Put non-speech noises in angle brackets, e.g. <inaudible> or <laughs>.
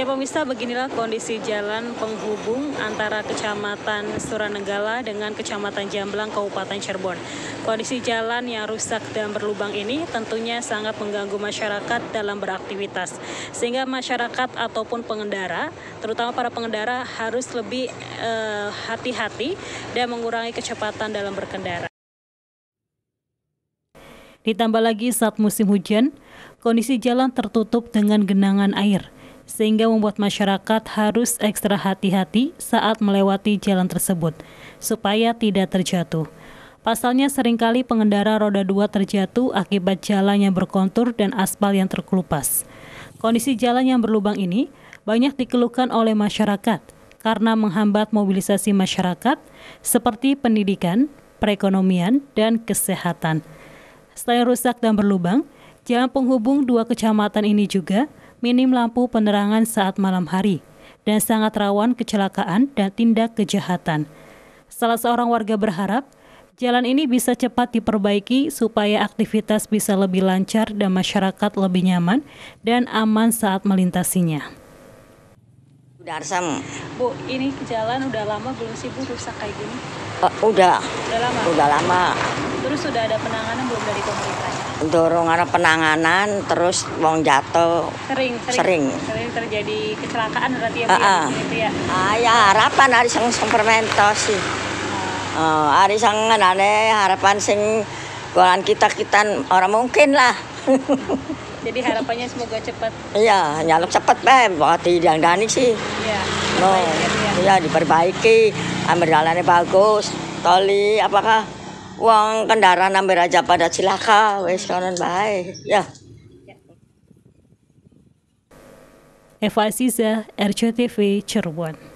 Ya pemirsa beginilah kondisi jalan penghubung antara Kecamatan Suranenggala dengan Kecamatan Jamblang Kabupaten Cirebon. Kondisi jalan yang rusak dan berlubang ini tentunya sangat mengganggu masyarakat dalam beraktivitas. Sehingga masyarakat ataupun pengendara, terutama para pengendara harus lebih eh, hati-hati eh, dan mengurangi kecepatan dalam berkendara. Ditambah lagi saat musim hujan, kondisi jalan tertutup dengan genangan air sehingga membuat masyarakat harus ekstra hati-hati saat melewati jalan tersebut, supaya tidak terjatuh. Pasalnya seringkali pengendara roda dua terjatuh akibat jalan yang berkontur dan aspal yang terkelupas. Kondisi jalan yang berlubang ini banyak dikeluhkan oleh masyarakat karena menghambat mobilisasi masyarakat seperti pendidikan, perekonomian, dan kesehatan. Selain rusak dan berlubang, Jalan penghubung dua kecamatan ini juga minim lampu penerangan saat malam hari dan sangat rawan kecelakaan dan tindak kejahatan. Salah seorang warga berharap jalan ini bisa cepat diperbaiki supaya aktivitas bisa lebih lancar dan masyarakat lebih nyaman dan aman saat melintasinya. Udah arsam. Bu, ini jalan udah lama belum sih Bu rusak kayak gini? Uh, udah. Udah lama? Udah lama. Terus sudah ada penanganan belum dari pemerintah? dorong penanganan terus wong jatuh sering sering, sering. sering terjadi kecelakaan berarti ya, uh, uh. Gitu ya. Ah, ya harapan hari sang sempermento sih uh. uh, hari sang kan ada harapan sing bulan kita kita orang mungkin lah <laughs> jadi harapannya semoga cepat iya nyaluk cepat bem waktu yang dani sih iya no, oh, ya, ya. Iya, diperbaiki ambil jalannya bagus toli apakah uang kendaraan hampir aja pada cilaka wes kanan baik ya Eva Aziza, RCTV Cirebon.